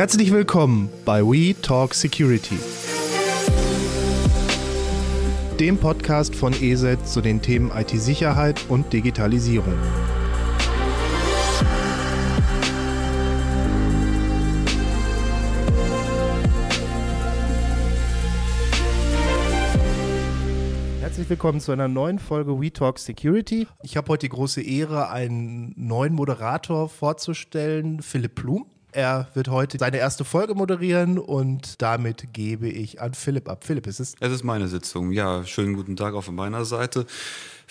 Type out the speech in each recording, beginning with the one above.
Herzlich willkommen bei We Talk Security, dem Podcast von ESET zu den Themen IT-Sicherheit und Digitalisierung. willkommen zu einer neuen Folge We Talk Security. Ich habe heute die große Ehre, einen neuen Moderator vorzustellen, Philipp Blum. Er wird heute seine erste Folge moderieren und damit gebe ich an Philipp ab. Philipp, ist es? Es ist meine Sitzung. Ja, schönen guten Tag auch von meiner Seite.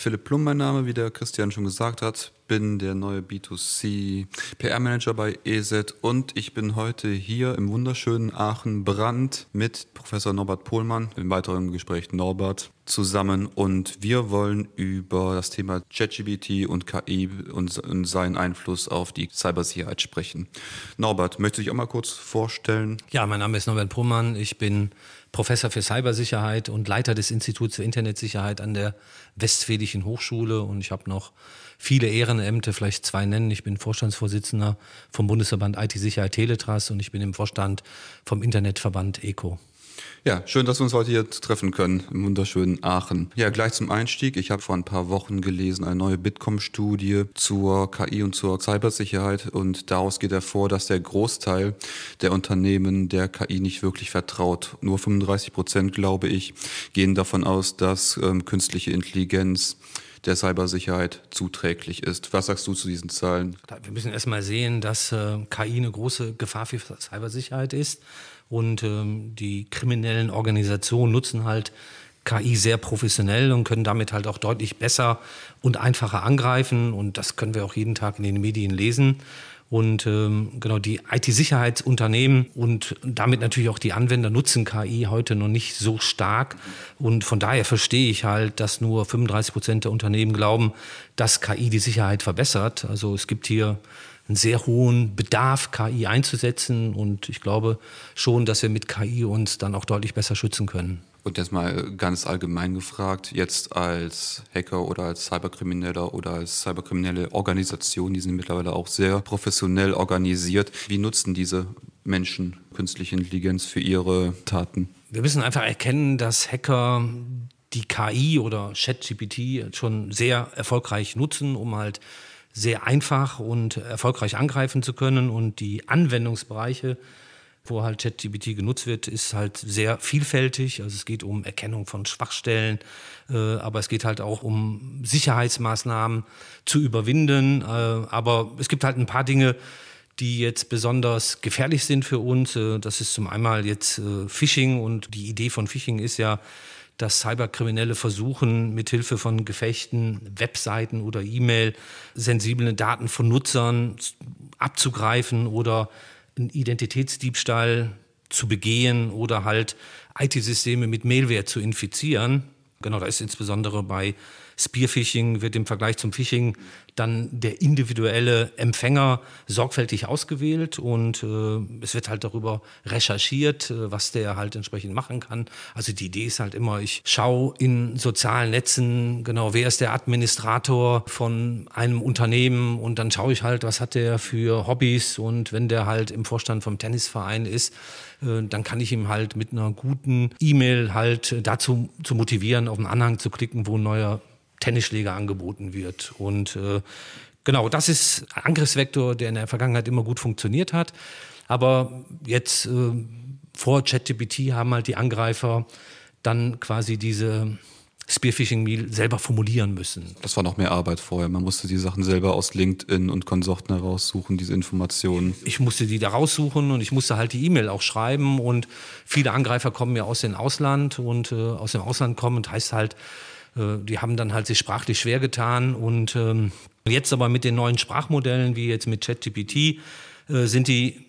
Philipp Plum, mein Name, wie der Christian schon gesagt hat, bin der neue B2C PR Manager bei EZ und ich bin heute hier im wunderschönen Aachen-Brand mit Professor Norbert Pohlmann, im weiteren Gespräch Norbert, zusammen und wir wollen über das Thema ChatGBT und KI und, und seinen Einfluss auf die Cybersicherheit sprechen. Norbert, möchtest du dich auch mal kurz vorstellen? Ja, mein Name ist Norbert Pohlmann, ich bin Professor für Cybersicherheit und Leiter des Instituts für Internetsicherheit an der Westfälischen Hochschule. Und ich habe noch viele Ehrenämter, vielleicht zwei nennen. Ich bin Vorstandsvorsitzender vom Bundesverband IT-Sicherheit Teletras und ich bin im Vorstand vom Internetverband ECO. Ja, schön, dass wir uns heute hier treffen können im wunderschönen Aachen. Ja, gleich zum Einstieg. Ich habe vor ein paar Wochen gelesen eine neue Bitkom-Studie zur KI und zur Cybersicherheit und daraus geht hervor, dass der Großteil der Unternehmen der KI nicht wirklich vertraut. Nur 35 Prozent, glaube ich, gehen davon aus, dass ähm, künstliche Intelligenz der Cybersicherheit zuträglich ist. Was sagst du zu diesen Zahlen? Wir müssen erstmal sehen, dass äh, KI eine große Gefahr für Cybersicherheit ist. Und ähm, die kriminellen Organisationen nutzen halt KI sehr professionell und können damit halt auch deutlich besser und einfacher angreifen. Und das können wir auch jeden Tag in den Medien lesen. Und ähm, genau die IT-Sicherheitsunternehmen und damit natürlich auch die Anwender nutzen KI heute noch nicht so stark. Und von daher verstehe ich halt, dass nur 35 Prozent der Unternehmen glauben, dass KI die Sicherheit verbessert. Also es gibt hier einen sehr hohen Bedarf, KI einzusetzen. Und ich glaube schon, dass wir mit KI uns dann auch deutlich besser schützen können. Und jetzt mal äh, ganz allgemein gefragt, jetzt als Hacker oder als Cyberkrimineller oder als cyberkriminelle Organisation, die sind mittlerweile auch sehr professionell organisiert. Wie nutzen diese Menschen künstliche Intelligenz für ihre Taten? Wir müssen einfach erkennen, dass Hacker die KI oder ChatGPT schon sehr erfolgreich nutzen, um halt sehr einfach und erfolgreich angreifen zu können. Und die Anwendungsbereiche, wo halt ChatGPT genutzt wird, ist halt sehr vielfältig. Also es geht um Erkennung von Schwachstellen, äh, aber es geht halt auch um Sicherheitsmaßnahmen zu überwinden. Äh, aber es gibt halt ein paar Dinge, die jetzt besonders gefährlich sind für uns. Äh, das ist zum einen jetzt äh, Phishing und die Idee von Phishing ist ja, dass Cyberkriminelle versuchen, mithilfe von Gefechten, Webseiten oder E-Mail sensible Daten von Nutzern abzugreifen oder einen Identitätsdiebstahl zu begehen oder halt IT-Systeme mit Mailware zu infizieren. Genau, da ist insbesondere bei Spearfishing wird im Vergleich zum Phishing dann der individuelle Empfänger sorgfältig ausgewählt und äh, es wird halt darüber recherchiert, äh, was der halt entsprechend machen kann. Also die Idee ist halt immer, ich schaue in sozialen Netzen genau, wer ist der Administrator von einem Unternehmen und dann schaue ich halt, was hat der für Hobbys und wenn der halt im Vorstand vom Tennisverein ist, äh, dann kann ich ihm halt mit einer guten E-Mail halt äh, dazu zu motivieren, auf einen Anhang zu klicken, wo ein neuer Tennisschläger angeboten wird. Und äh, genau, das ist ein Angriffsvektor, der in der Vergangenheit immer gut funktioniert hat. Aber jetzt äh, vor ChatGPT haben halt die Angreifer dann quasi diese Spearfishing-Mail selber formulieren müssen. Das war noch mehr Arbeit vorher. Man musste die Sachen selber aus LinkedIn und Konsorten heraussuchen, diese Informationen. Ich musste die da raussuchen und ich musste halt die E-Mail auch schreiben. Und viele Angreifer kommen ja aus dem Ausland und äh, aus dem Ausland kommen und heißt halt, äh, die haben dann halt sich sprachlich schwer getan und ähm, jetzt aber mit den neuen Sprachmodellen, wie jetzt mit ChatGPT, äh, sind die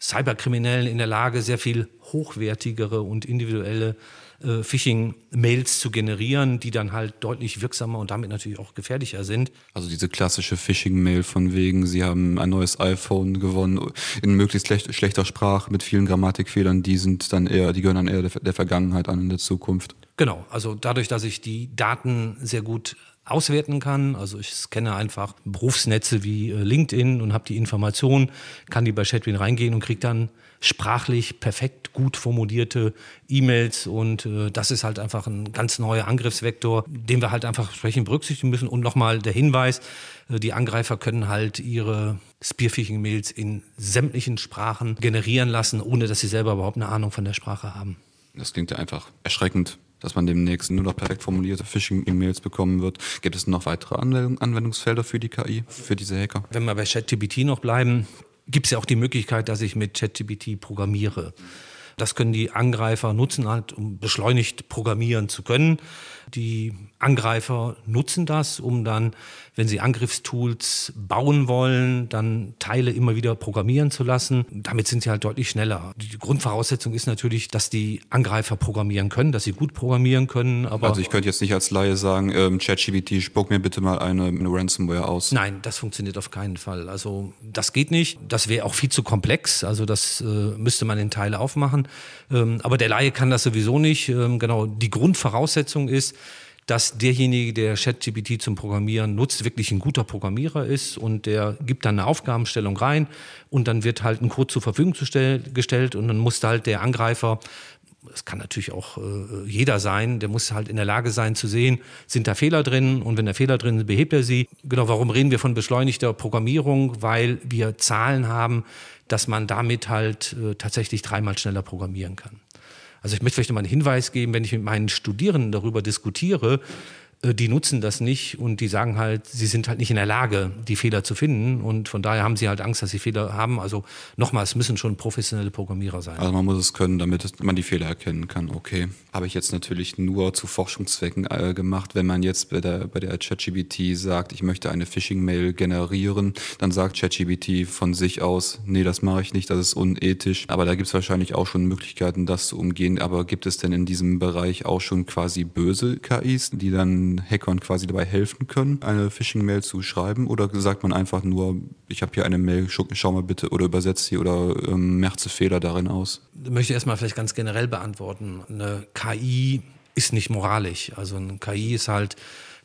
Cyberkriminellen in der Lage, sehr viel hochwertigere und individuelle äh, Phishing-Mails zu generieren, die dann halt deutlich wirksamer und damit natürlich auch gefährlicher sind. Also diese klassische Phishing-Mail von wegen, Sie haben ein neues iPhone gewonnen in möglichst schlechter Sprache mit vielen Grammatikfehlern, die sind dann eher, die gehören dann eher der, der Vergangenheit an in der Zukunft. Genau, also dadurch, dass ich die Daten sehr gut auswerten kann. Also ich scanne einfach Berufsnetze wie äh, LinkedIn und habe die Informationen, kann die bei Chatwin reingehen und kriege dann sprachlich perfekt gut formulierte E-Mails und äh, das ist halt einfach ein ganz neuer Angriffsvektor, den wir halt einfach entsprechend berücksichtigen müssen. Und nochmal der Hinweis, äh, die Angreifer können halt ihre spearfishing mails in sämtlichen Sprachen generieren lassen, ohne dass sie selber überhaupt eine Ahnung von der Sprache haben. Das klingt ja einfach erschreckend dass man demnächst nur noch perfekt formulierte Phishing-E-Mails bekommen wird. Gibt es noch weitere Anwendungsfelder für die KI, für diese Hacker? Wenn wir bei ChatGPT noch bleiben, gibt es ja auch die Möglichkeit, dass ich mit ChatGPT programmiere. Mhm das können die Angreifer nutzen, halt, um beschleunigt programmieren zu können. Die Angreifer nutzen das, um dann, wenn sie Angriffstools bauen wollen, dann Teile immer wieder programmieren zu lassen. Damit sind sie halt deutlich schneller. Die Grundvoraussetzung ist natürlich, dass die Angreifer programmieren können, dass sie gut programmieren können. also ich könnte jetzt nicht als Laie sagen, ähm, ChatGPT, spuck mir bitte mal eine, eine Ransomware aus. Nein, das funktioniert auf keinen Fall. Also das geht nicht. Das wäre auch viel zu komplex. Also das äh, müsste man in Teile aufmachen. Ähm, aber der Laie kann das sowieso nicht. Ähm, genau, die Grundvoraussetzung ist, dass derjenige, der ChatGPT zum Programmieren nutzt, wirklich ein guter Programmierer ist und der gibt dann eine Aufgabenstellung rein und dann wird halt ein Code zur Verfügung gestellt und dann muss halt der Angreifer es kann natürlich auch äh, jeder sein, der muss halt in der Lage sein zu sehen, sind da Fehler drin und wenn da Fehler drin sind, behebt er sie. Genau, warum reden wir von beschleunigter Programmierung? Weil wir Zahlen haben, dass man damit halt äh, tatsächlich dreimal schneller programmieren kann. Also ich möchte vielleicht nochmal einen Hinweis geben, wenn ich mit meinen Studierenden darüber diskutiere, äh, die nutzen das nicht und die sagen halt, sie sind halt nicht in der Lage, die Fehler zu finden und von daher haben sie halt Angst, dass sie Fehler haben. Also nochmal, es müssen schon professionelle Programmierer sein. Also man muss es können, damit man die Fehler erkennen kann. Okay, habe ich jetzt natürlich nur zu Forschungszwecken äh, gemacht. Wenn man jetzt bei der, bei der ChatGPT sagt, ich möchte eine Phishing-Mail generieren, dann sagt ChatGBT von sich aus, nee, das mache ich nicht, das ist unethisch. Aber da gibt es wahrscheinlich auch schon Möglichkeiten, das zu umgehen. Aber gibt es denn in diesem Bereich auch schon quasi böse KIs, die dann Hackern quasi dabei helfen können, eine Phishing-Mail zu schreiben? Oder sagt man einfach nur, ich habe hier eine Mail, schau, schau, mal bitte oder übersetze sie oder ähm, merze Fehler darin aus? Ich möchte erstmal vielleicht ganz generell beantworten. Eine KI ist nicht moralisch. Also eine KI ist halt,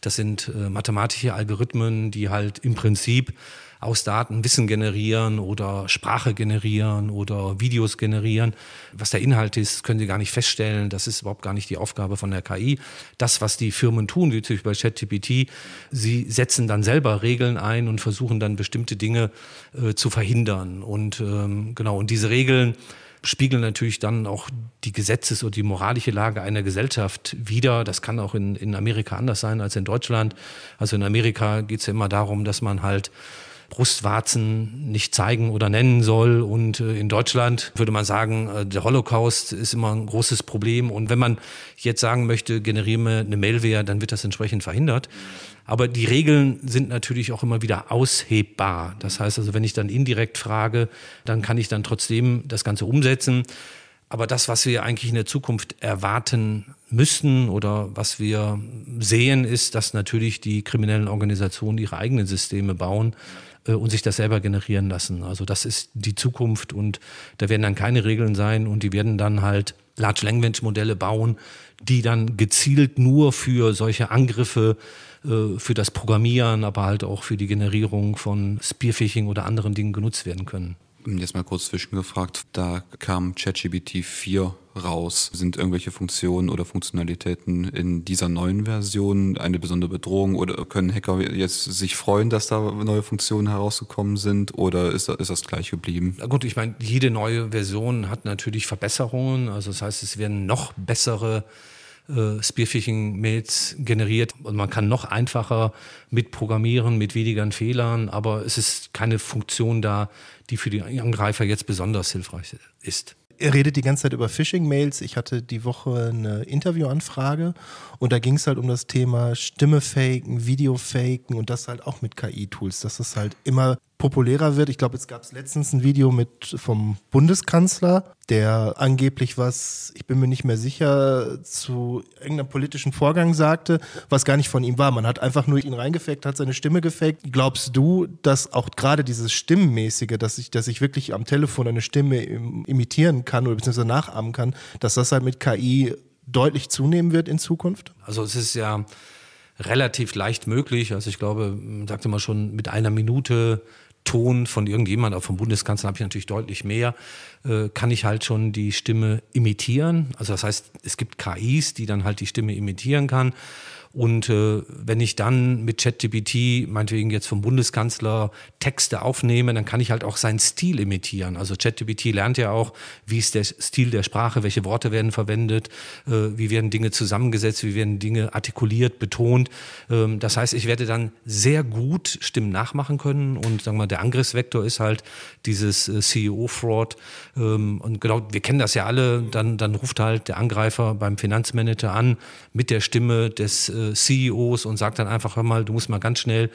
das sind äh, mathematische Algorithmen, die halt im Prinzip aus Daten Wissen generieren oder Sprache generieren oder Videos generieren. Was der Inhalt ist, können Sie gar nicht feststellen. Das ist überhaupt gar nicht die Aufgabe von der KI. Das, was die Firmen tun, wie zum Beispiel bei ChatGPT, sie setzen dann selber Regeln ein und versuchen dann bestimmte Dinge äh, zu verhindern. Und ähm, genau, und diese Regeln spiegeln natürlich dann auch die Gesetzes- und die moralische Lage einer Gesellschaft wider. Das kann auch in, in Amerika anders sein als in Deutschland. Also in Amerika geht es ja immer darum, dass man halt Brustwarzen nicht zeigen oder nennen soll. Und äh, in Deutschland würde man sagen, äh, der Holocaust ist immer ein großes Problem. Und wenn man jetzt sagen möchte, generiere mir eine Mailware, dann wird das entsprechend verhindert. Aber die Regeln sind natürlich auch immer wieder aushebbar. Das heißt also, wenn ich dann indirekt frage, dann kann ich dann trotzdem das Ganze umsetzen. Aber das, was wir eigentlich in der Zukunft erwarten müssten oder was wir sehen, ist, dass natürlich die kriminellen Organisationen ihre eigenen Systeme bauen äh, und sich das selber generieren lassen. Also das ist die Zukunft und da werden dann keine Regeln sein und die werden dann halt Large Language Modelle bauen, die dann gezielt nur für solche Angriffe, äh, für das Programmieren, aber halt auch für die Generierung von Spearfishing oder anderen Dingen genutzt werden können. Jetzt mal kurz zwischengefragt, da kam ChatGBT 4 raus? Sind irgendwelche Funktionen oder Funktionalitäten in dieser neuen Version eine besondere Bedrohung oder können Hacker jetzt sich freuen, dass da neue Funktionen herausgekommen sind oder ist, ist das gleich geblieben? Na gut, ich meine, jede neue Version hat natürlich Verbesserungen. Also das heißt, es werden noch bessere äh, Spearfishing-Mails generiert und man kann noch einfacher mitprogrammieren mit weniger Fehlern, aber es ist keine Funktion da, die für die Angreifer jetzt besonders hilfreich ist er redet die ganze Zeit über Phishing-Mails. Ich hatte die Woche eine Interviewanfrage und da ging es halt um das Thema Stimme faken, Video faken und das halt auch mit KI-Tools, dass es halt immer populärer wird. Ich glaube, jetzt gab es letztens ein Video mit vom Bundeskanzler, der angeblich was, ich bin mir nicht mehr sicher, zu irgendeinem politischen Vorgang sagte, was gar nicht von ihm war. Man hat einfach nur ihn reingefackt, hat seine Stimme gefackt. Glaubst du, dass auch gerade dieses Stimmmäßige, dass ich, dass ich wirklich am Telefon eine Stimme imitieren kann oder beziehungsweise nachahmen kann, dass das halt mit KI deutlich zunehmen wird in Zukunft? Also es ist ja relativ leicht möglich. Also ich glaube, sagte man schon, mit einer Minute Ton von irgendjemand, auch vom Bundeskanzler habe ich natürlich deutlich mehr, äh, kann ich halt schon die Stimme imitieren. Also das heißt, es gibt KIs, die dann halt die Stimme imitieren kann. Und äh, wenn ich dann mit ChatGPT, meinetwegen jetzt vom Bundeskanzler, Texte aufnehme, dann kann ich halt auch seinen Stil imitieren. Also ChatGPT lernt ja auch, wie ist der Stil der Sprache, welche Worte werden verwendet, äh, wie werden Dinge zusammengesetzt, wie werden Dinge artikuliert, betont. Ähm, das heißt, ich werde dann sehr gut Stimmen nachmachen können. Und sagen wir mal, der Angriffsvektor ist halt dieses äh, CEO-Fraud. Ähm, und genau, wir kennen das ja alle. Dann, dann ruft halt der Angreifer beim Finanzmanager an mit der Stimme des äh, äh, CEOs und sagt dann einfach, hör mal, du musst mal ganz schnell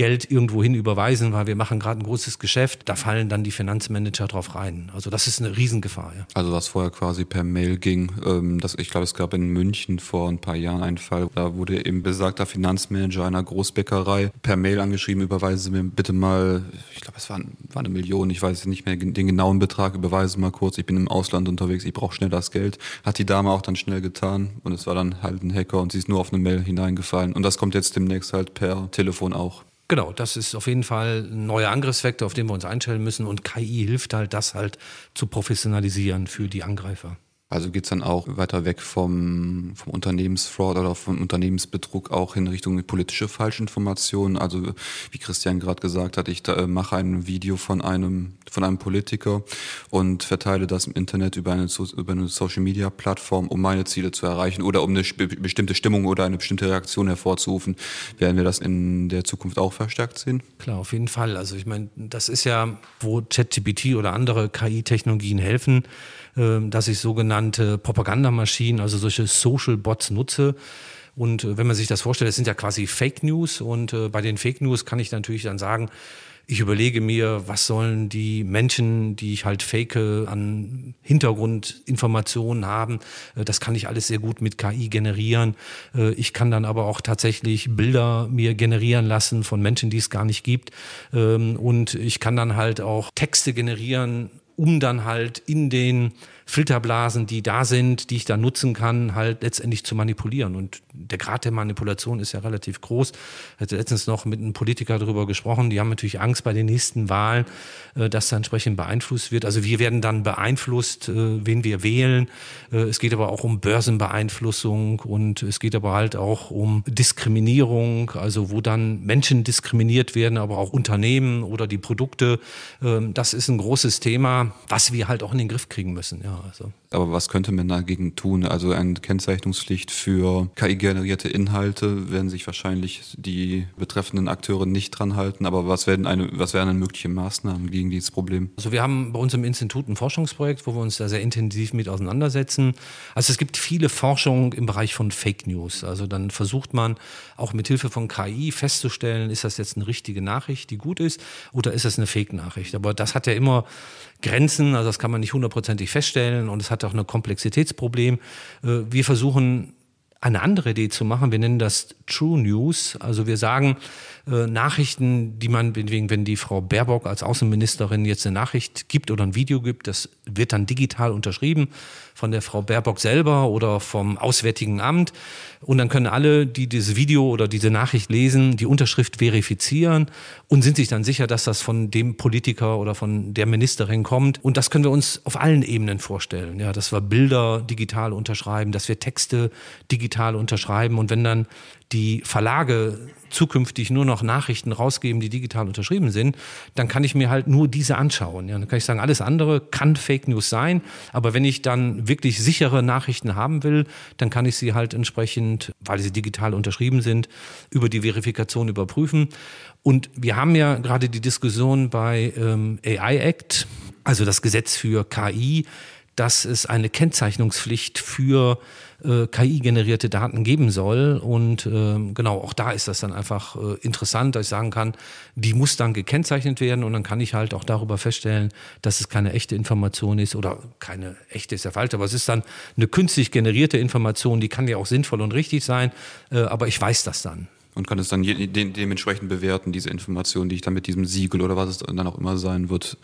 Geld irgendwohin überweisen, weil wir machen gerade ein großes Geschäft, da fallen dann die Finanzmanager drauf rein. Also das ist eine Riesengefahr. Ja. Also was vorher quasi per Mail ging, ähm, das, ich glaube, es gab in München vor ein paar Jahren einen Fall, da wurde eben besagter Finanzmanager einer Großbäckerei per Mail angeschrieben, überweisen Sie mir bitte mal, ich glaube, es war, war eine Million, ich weiß nicht mehr den genauen Betrag, überweisen Sie mal kurz, ich bin im Ausland unterwegs, ich brauche schnell das Geld. Hat die Dame auch dann schnell getan und es war dann halt ein Hacker und sie ist nur auf eine Mail hineingefallen. Und das kommt jetzt demnächst halt per Telefon auch. Genau, das ist auf jeden Fall ein neuer Angriffsvektor, auf den wir uns einstellen müssen. Und KI hilft halt, das halt zu professionalisieren für die Angreifer. Also geht es dann auch weiter weg vom, vom Unternehmensfraud oder vom Unternehmensbetrug auch in Richtung politische Falschinformationen. Also wie Christian gerade gesagt hat, ich äh, mache ein Video von einem, von einem Politiker und verteile das im Internet über eine, über eine Social-Media-Plattform, um meine Ziele zu erreichen oder um eine bestimmte Stimmung oder eine bestimmte Reaktion hervorzurufen. Werden wir das in der Zukunft auch verstärkt sehen? Klar, auf jeden Fall. Also ich meine, das ist ja, wo ChatGPT oder andere KI-Technologien helfen ähm, dass ich sogenannte Propagandamaschinen, also solche Social Bots nutze. Und äh, wenn man sich das vorstellt, das sind ja quasi Fake News. Und äh, bei den Fake News kann ich natürlich dann sagen, ich überlege mir, was sollen die Menschen, die ich halt fake an Hintergrundinformationen haben. Äh, das kann ich alles sehr gut mit KI generieren. Ich kann dann aber auch tatsächlich Bilder mir generieren lassen von Menschen, die es gar nicht gibt. Ähm, und ich kann dann halt auch Texte generieren um dann halt in den Filterblasen, die da sind, die ich dann nutzen kann, halt letztendlich zu manipulieren. Und der Grad der Manipulation ist ja relativ groß. Ich hatte letztens noch mit einem Politiker darüber gesprochen. Die haben natürlich Angst bei den nächsten Wahlen, äh, dass da entsprechend beeinflusst wird. Also wir werden dann beeinflusst, äh, wen wir wählen. Äh, es geht aber auch um Börsenbeeinflussung und es geht aber halt auch um Diskriminierung, also wo dann Menschen diskriminiert werden, aber auch Unternehmen oder die Produkte. Ähm, das ist ein großes Thema, was wir halt auch in den Griff kriegen müssen. Ja, also. Aber was könnte man dagegen tun? Also eine Kennzeichnungspflicht für KI generierte Inhalte werden sich wahrscheinlich die betreffenden Akteure nicht dran halten. Aber was werden, eine, was wären denn mögliche Maßnahmen gegen dieses Problem? Also wir haben bei uns im Institut ein Forschungsprojekt, wo wir uns da sehr intensiv mit auseinandersetzen. Also es gibt viele Forschungen im Bereich von Fake News. Also dann versucht man auch mit Hilfe von KI festzustellen, ist das jetzt eine richtige Nachricht, die gut ist, oder ist das eine Fake-Nachricht? Aber das hat ja immer Grenzen, also das kann man nicht hundertprozentig feststellen und es hat auch ein Komplexitätsproblem. Äh, wir versuchen eine andere Idee zu machen. Wir nennen das True News. Also wir sagen äh, Nachrichten, die man, wenn die Frau Baerbock als Außenministerin jetzt eine Nachricht gibt oder ein Video gibt, das wird dann digital unterschrieben von der Frau Baerbock selber oder vom Auswärtigen Amt. Und dann können alle, die dieses Video oder diese Nachricht lesen, die Unterschrift verifizieren und sind sich dann sicher, dass das von dem Politiker oder von der Ministerin kommt. Und das können wir uns auf allen Ebenen vorstellen. Ja, dass wir Bilder digital unterschreiben, dass wir Texte digital unterschreiben. Und wenn dann die Verlage zukünftig nur noch Nachrichten rausgeben, die digital unterschrieben sind, dann kann ich mir halt nur diese anschauen. Ja, dann kann ich sagen, alles andere kann Fake News sein, aber wenn ich dann wirklich sichere Nachrichten haben will, dann kann ich sie halt entsprechend, weil sie digital unterschrieben sind, über die Verifikation überprüfen. Und wir haben ja gerade die Diskussion bei ähm, AI Act, also das Gesetz für KI, dass es eine Kennzeichnungspflicht für äh, KI-generierte Daten geben soll. Und äh, genau, auch da ist das dann einfach äh, interessant, dass ich sagen kann, die muss dann gekennzeichnet werden und dann kann ich halt auch darüber feststellen, dass es keine echte Information ist oder keine echte ist ja falsch, aber es ist dann eine künstlich generierte Information, die kann ja auch sinnvoll und richtig sein, äh, aber ich weiß das dann und kann es dann je, de dementsprechend bewerten, diese Information, die ich dann mit diesem Siegel oder was es dann auch immer sein wird.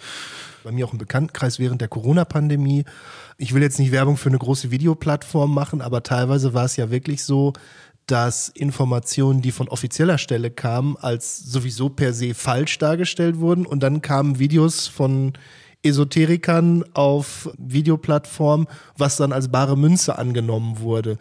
Bei mir auch im Bekanntenkreis während der Corona-Pandemie. Ich will jetzt nicht Werbung für eine große Videoplattform machen, aber teilweise war es ja wirklich so, dass Informationen, die von offizieller Stelle kamen, als sowieso per se falsch dargestellt wurden und dann kamen Videos von Esoterikern auf Videoplattformen, was dann als bare Münze angenommen wurde.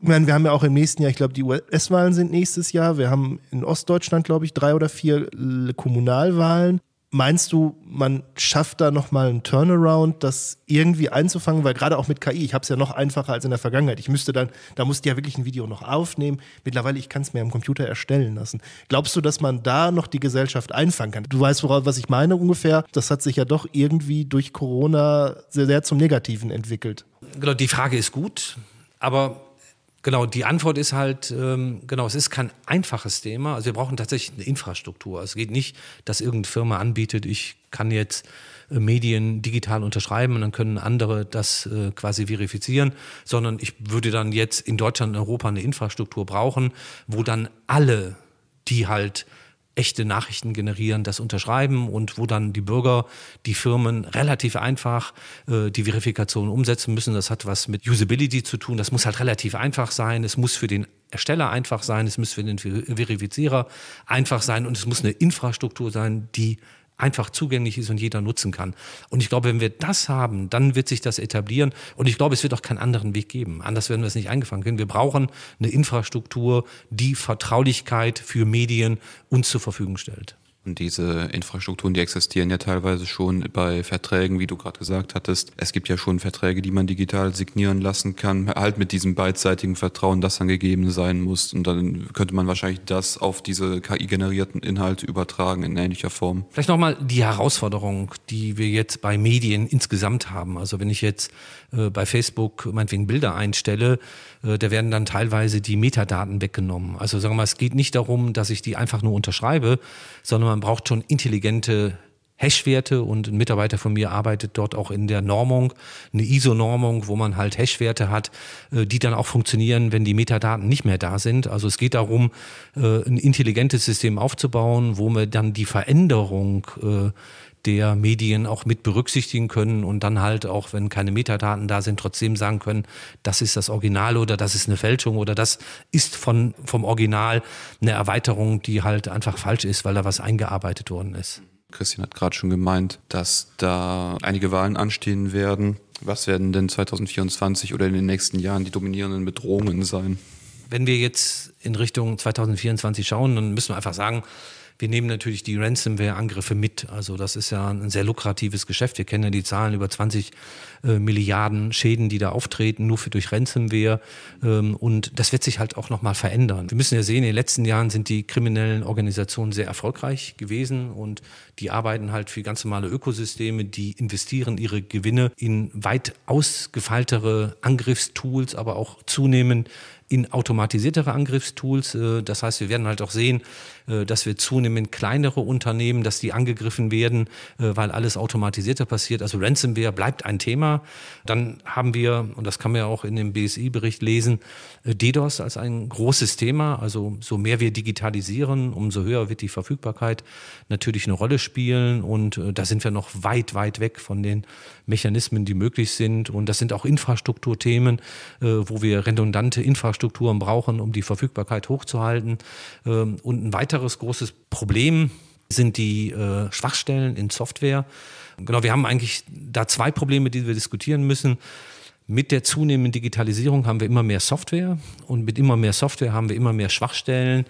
Ich meine, wir haben ja auch im nächsten Jahr, ich glaube, die US-Wahlen sind nächstes Jahr. Wir haben in Ostdeutschland, glaube ich, drei oder vier Kommunalwahlen. Meinst du, man schafft da nochmal einen Turnaround, das irgendwie einzufangen? Weil gerade auch mit KI, ich habe es ja noch einfacher als in der Vergangenheit. Ich müsste dann, da musste ja wirklich ein Video noch aufnehmen. Mittlerweile, ich kann es mir am Computer erstellen lassen. Glaubst du, dass man da noch die Gesellschaft einfangen kann? Du weißt, worauf, was ich meine ungefähr. Das hat sich ja doch irgendwie durch Corona sehr, sehr zum Negativen entwickelt. Genau, die Frage ist gut, aber Genau, die Antwort ist halt, ähm, genau, es ist kein einfaches Thema. Also wir brauchen tatsächlich eine Infrastruktur. Also es geht nicht, dass irgendeine Firma anbietet, ich kann jetzt äh, Medien digital unterschreiben und dann können andere das äh, quasi verifizieren, sondern ich würde dann jetzt in Deutschland und Europa eine Infrastruktur brauchen, wo dann alle, die halt echte Nachrichten generieren, das unterschreiben und wo dann die Bürger, die Firmen relativ einfach äh, die Verifikation umsetzen müssen. Das hat was mit Usability zu tun. Das muss halt relativ einfach sein. Es muss für den Ersteller einfach sein, es muss für den Verifizierer einfach sein und es muss eine Infrastruktur sein, die einfach zugänglich ist und jeder nutzen kann. Und ich glaube, wenn wir das haben, dann wird sich das etablieren. Und ich glaube, es wird auch keinen anderen Weg geben. Anders werden wir es nicht eingefangen können. Wir brauchen eine Infrastruktur, die Vertraulichkeit für Medien uns zur Verfügung stellt. Und diese Infrastrukturen, die existieren ja teilweise schon bei Verträgen, wie du gerade gesagt hattest. Es gibt ja schon Verträge, die man digital signieren lassen kann, halt mit diesem beidseitigen Vertrauen, das dann gegeben sein muss. Und dann könnte man wahrscheinlich das auf diese KI-generierten Inhalte übertragen in ähnlicher Form. Vielleicht nochmal die Herausforderung, die wir jetzt bei Medien insgesamt haben. Also wenn ich jetzt äh, bei Facebook meinetwegen Bilder einstelle, äh, da werden dann teilweise die Metadaten weggenommen. Also sagen wir mal, es geht nicht darum, dass ich die einfach nur unterschreibe, sondern man braucht schon intelligente Hash-Werte und ein Mitarbeiter von mir arbeitet dort auch in der Normung, eine ISO-Normung, wo man halt Hash-Werte hat, äh, die dann auch funktionieren, wenn die Metadaten nicht mehr da sind. Also es geht darum, äh, ein intelligentes System aufzubauen, wo man dann die Veränderung der Medien auch mit berücksichtigen können und dann halt auch, wenn keine Metadaten da sind, trotzdem sagen können, das ist das Original oder das ist eine Fälschung oder das ist von, vom Original eine Erweiterung, die halt einfach falsch ist, weil da was eingearbeitet worden ist. Christian hat gerade schon gemeint, dass da einige Wahlen anstehen werden. Was werden denn 2024 oder in den nächsten Jahren die dominierenden Bedrohungen sein? Wenn wir jetzt in Richtung 2024 schauen, dann müssen wir einfach sagen, wir nehmen natürlich die Ransomware-Angriffe mit. Also das ist ja ein sehr lukratives Geschäft. Wir kennen ja die Zahlen über 20 äh, Milliarden Schäden, die da auftreten, nur für durch Ransomware. Ähm, und das wird sich halt auch nochmal verändern. Wir müssen ja sehen, in den letzten Jahren sind die kriminellen Organisationen sehr erfolgreich gewesen und die arbeiten halt für ganz normale Ökosysteme, die investieren ihre Gewinne in weit ausgefeiltere Angriffstools, aber auch zunehmend in automatisiertere Angriffstools. Äh, das heißt, wir werden halt auch sehen, äh, dass wir zunehmend kleinere Unternehmen, dass die angegriffen werden, äh, weil alles automatisierter passiert. Also Ransomware bleibt ein Thema. Dann haben wir, und das kann man ja auch in dem BSI-Bericht lesen, äh, DDoS als ein großes Thema. Also so mehr wir digitalisieren, umso höher wird die Verfügbarkeit natürlich eine Rolle spielen. Und da sind wir noch weit, weit weg von den Mechanismen, die möglich sind. Und das sind auch Infrastrukturthemen, wo wir redundante Infrastrukturen brauchen, um die Verfügbarkeit hochzuhalten. Ähm, und ein weiterer weiteres großes Problem sind die äh, Schwachstellen in Software. Genau, wir haben eigentlich da zwei Probleme, die wir diskutieren müssen. Mit der zunehmenden Digitalisierung haben wir immer mehr Software und mit immer mehr Software haben wir immer mehr Schwachstellen,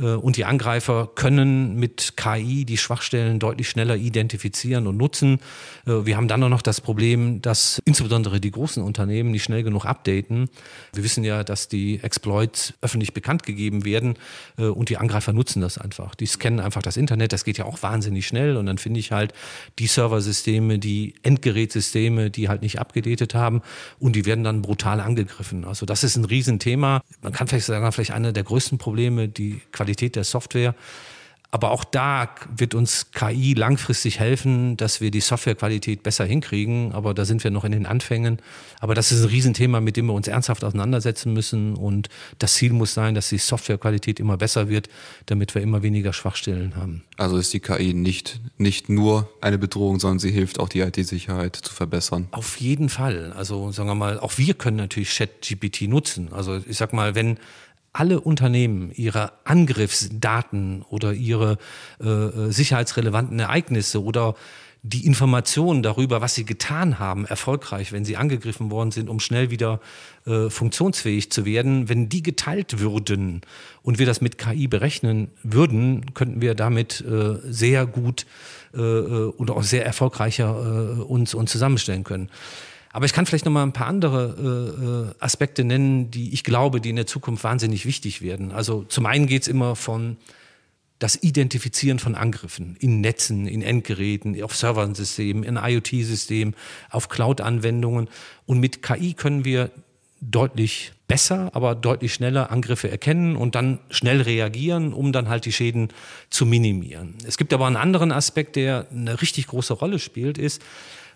äh, und die Angreifer können mit KI die Schwachstellen deutlich schneller identifizieren und nutzen. Äh, wir haben dann auch noch das Problem, dass insbesondere die großen Unternehmen nicht schnell genug updaten. Wir wissen ja, dass die Exploits öffentlich bekannt gegeben werden äh, und die Angreifer nutzen das einfach. Die scannen einfach das Internet, das geht ja auch wahnsinnig schnell und dann finde ich halt die Serversysteme, die Endgerätsysteme, die halt nicht abgedatet haben und die werden dann brutal angegriffen. Also das ist ein Riesenthema. Man kann vielleicht sagen, vielleicht einer der größten Probleme, die Qualität Qualität der Software. Aber auch da wird uns KI langfristig helfen, dass wir die Softwarequalität besser hinkriegen. Aber da sind wir noch in den Anfängen. Aber das ist ein Riesenthema, mit dem wir uns ernsthaft auseinandersetzen müssen. Und das Ziel muss sein, dass die Softwarequalität immer besser wird, damit wir immer weniger Schwachstellen haben. Also ist die KI nicht, nicht nur eine Bedrohung, sondern sie hilft auch die IT-Sicherheit zu verbessern. Auf jeden Fall. Also sagen wir mal, auch wir können natürlich ChatGPT nutzen. Also ich sag mal, wenn alle Unternehmen ihre Angriffsdaten oder ihre äh, äh, sicherheitsrelevanten Ereignisse oder die Informationen darüber, was sie getan haben, erfolgreich, wenn sie angegriffen worden sind, um schnell wieder äh, funktionsfähig zu werden, wenn die geteilt würden und wir das mit KI berechnen würden, könnten wir damit äh, sehr gut äh, äh, und auch sehr erfolgreicher äh, uns, uns zusammenstellen können. Aber ich kann vielleicht noch mal ein paar andere äh, äh, Aspekte nennen, die ich glaube, die in der Zukunft wahnsinnig wichtig werden. Also zum einen geht es immer von das Identifizieren von Angriffen in Netzen, in Endgeräten, auf Serversystemen, in IoT-Systemen, auf Cloud-Anwendungen. Und mit KI können wir deutlich besser, aber deutlich schneller Angriffe erkennen und dann schnell reagieren, um dann halt die Schäden zu minimieren. Es gibt aber einen anderen Aspekt, der eine richtig große Rolle spielt, ist,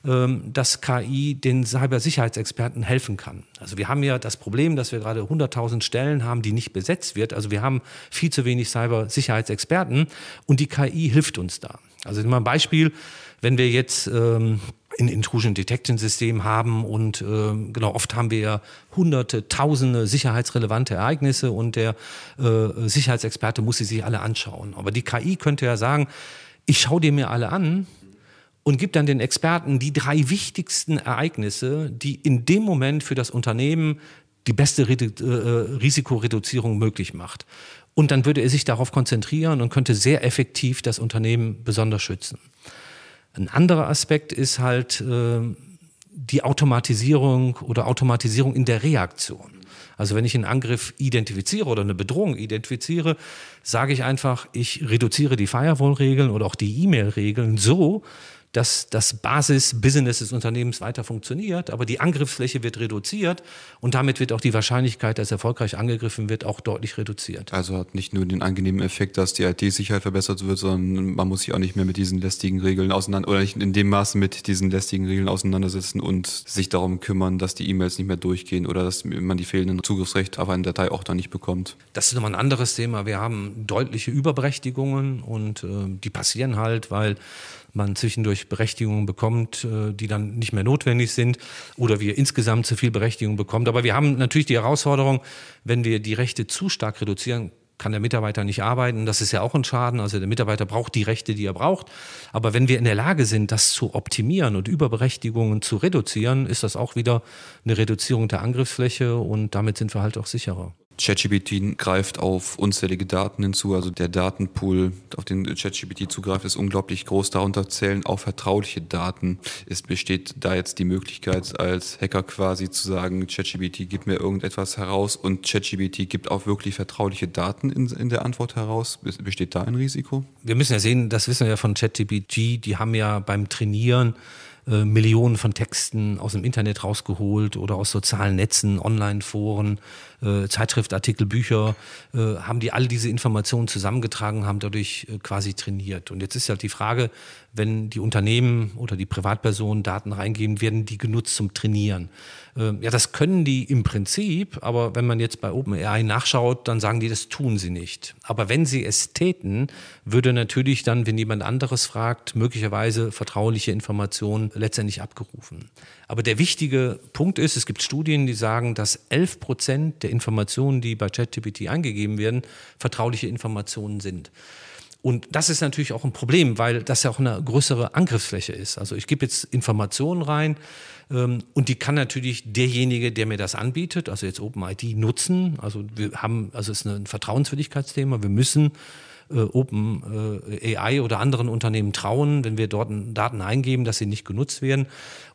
ähm, dass KI den Cybersicherheitsexperten helfen kann. Also wir haben ja das Problem, dass wir gerade 100.000 Stellen haben, die nicht besetzt wird. Also wir haben viel zu wenig Cybersicherheitsexperten und die KI hilft uns da. Also mal ein Beispiel, wenn wir jetzt ähm, ein Intrusion Detection System haben und ähm, genau oft haben wir ja hunderte, tausende sicherheitsrelevante Ereignisse und der äh, Sicherheitsexperte muss sie sich alle anschauen. Aber die KI könnte ja sagen, ich schaue dir mir alle an und gibt dann den Experten die drei wichtigsten Ereignisse, die in dem Moment für das Unternehmen die beste äh, äh, Risikoreduzierung möglich macht. Und dann würde er sich darauf konzentrieren und könnte sehr effektiv das Unternehmen besonders schützen. Ein anderer Aspekt ist halt äh, die Automatisierung oder Automatisierung in der Reaktion. Also wenn ich einen Angriff identifiziere oder eine Bedrohung identifiziere, sage ich einfach, ich reduziere die Firewall-Regeln oder auch die E-Mail-Regeln so, dass das Basis-Business des Unternehmens weiter funktioniert, aber die Angriffsfläche wird reduziert und damit wird auch die Wahrscheinlichkeit, dass erfolgreich angegriffen wird, auch deutlich reduziert. Also hat nicht nur den angenehmen Effekt, dass die IT-Sicherheit verbessert wird, sondern man muss sich auch nicht mehr mit diesen lästigen Regeln auseinander oder nicht in dem Maße mit diesen lästigen Regeln auseinandersetzen und sich darum kümmern, dass die E-Mails nicht mehr durchgehen oder dass man die fehlenden Zugriffsrechte auf eine Datei auch dann nicht bekommt. Das ist nochmal ein anderes Thema. Wir haben deutliche Überberechtigungen und äh, die passieren halt, weil man zwischendurch Berechtigungen bekommt, äh, die dann nicht mehr notwendig sind oder wir insgesamt zu viel Berechtigung bekommt. Aber wir haben natürlich die Herausforderung, wenn wir die Rechte zu stark reduzieren, kann der Mitarbeiter nicht arbeiten. Das ist ja auch ein Schaden. Also der Mitarbeiter braucht die Rechte, die er braucht. Aber wenn wir in der Lage sind, das zu optimieren und Überberechtigungen zu reduzieren, ist das auch wieder eine Reduzierung der Angriffsfläche und damit sind wir halt auch sicherer. ChatGPT greift auf unzählige Daten hinzu. Also der Datenpool, auf den ChatGPT zugreift, ist unglaublich groß. Darunter zählen auch vertrauliche Daten. Es besteht da jetzt die Möglichkeit, als Hacker quasi zu sagen, ChatGPT gibt mir irgendetwas heraus und ChatGPT gibt auch wirklich vertrauliche Daten in, in der Antwort heraus. Besteht da ein Risiko? Wir müssen ja sehen, das wissen wir ja von ChatGPT, die haben ja beim Trainieren äh, Millionen von Texten aus dem Internet rausgeholt oder aus sozialen Netzen, Online-Foren, äh, Zeitschriftartikel, Bücher, äh, haben die all diese Informationen zusammengetragen, haben dadurch äh, quasi trainiert. Und jetzt ist halt die Frage, wenn die Unternehmen oder die Privatpersonen Daten reingeben, werden die genutzt zum Trainieren. Ähm, ja, das können die im Prinzip, aber wenn man jetzt bei OpenAI nachschaut, dann sagen die, das tun sie nicht. Aber wenn sie es täten, würde natürlich dann, wenn jemand anderes fragt, möglicherweise vertrauliche Informationen letztendlich abgerufen. Aber der wichtige Punkt ist, es gibt Studien, die sagen, dass 11 Prozent der Informationen, die bei ChatGPT eingegeben werden, vertrauliche Informationen sind. Und das ist natürlich auch ein Problem, weil das ja auch eine größere Angriffsfläche ist. Also ich gebe jetzt Informationen rein ähm, und die kann natürlich derjenige, der mir das anbietet, also jetzt OpenID nutzen. Also wir haben, also es ist ein Vertrauenswürdigkeitsthema. Wir müssen äh, Open äh, AI oder anderen Unternehmen trauen, wenn wir dort Daten eingeben, dass sie nicht genutzt werden.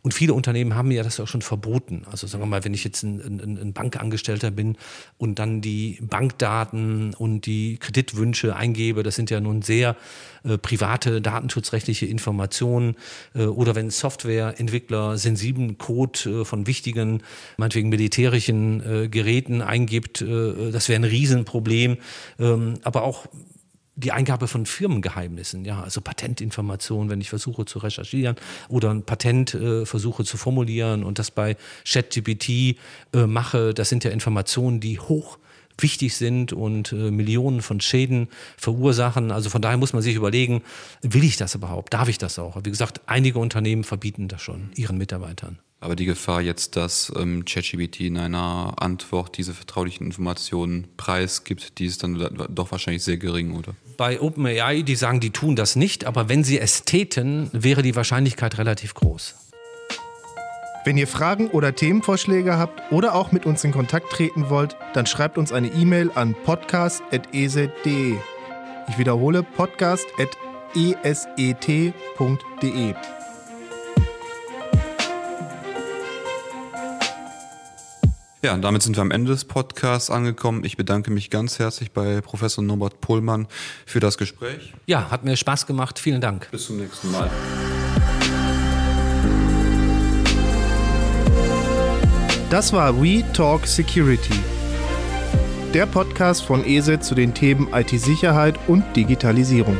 Und viele Unternehmen haben ja das auch schon verboten. Also sagen wir mal, wenn ich jetzt ein, ein, ein Bankangestellter bin und dann die Bankdaten und die Kreditwünsche eingebe, das sind ja nun sehr äh, private datenschutzrechtliche Informationen. Äh, oder wenn Softwareentwickler sensiblen Code äh, von wichtigen, meinetwegen militärischen äh, Geräten eingibt, äh, das wäre ein Riesenproblem. Ähm, aber auch die Eingabe von Firmengeheimnissen, ja, also Patentinformationen, wenn ich versuche zu recherchieren oder ein Patent äh, versuche zu formulieren und das bei ChatGPT äh, mache, das sind ja Informationen, die hoch wichtig sind und äh, Millionen von Schäden verursachen. Also von daher muss man sich überlegen, will ich das überhaupt? Darf ich das auch? Wie gesagt, einige Unternehmen verbieten das schon ihren Mitarbeitern. Aber die Gefahr jetzt, dass ähm, ChatGPT in einer Antwort diese vertraulichen Informationen preisgibt, die ist dann doch wahrscheinlich sehr gering, oder? Bei OpenAI, die sagen, die tun das nicht, aber wenn sie es täten, wäre die Wahrscheinlichkeit relativ groß. Wenn ihr Fragen oder Themenvorschläge habt oder auch mit uns in Kontakt treten wollt, dann schreibt uns eine E-Mail an podcast.eset.de. E. Ich wiederhole podcast.eset.de. Ja, damit sind wir am Ende des Podcasts angekommen. Ich bedanke mich ganz herzlich bei Professor Norbert Pohlmann für das Gespräch. Ja, hat mir Spaß gemacht. Vielen Dank. Bis zum nächsten Mal. Das war We Talk Security, der Podcast von ESET zu den Themen IT-Sicherheit und Digitalisierung.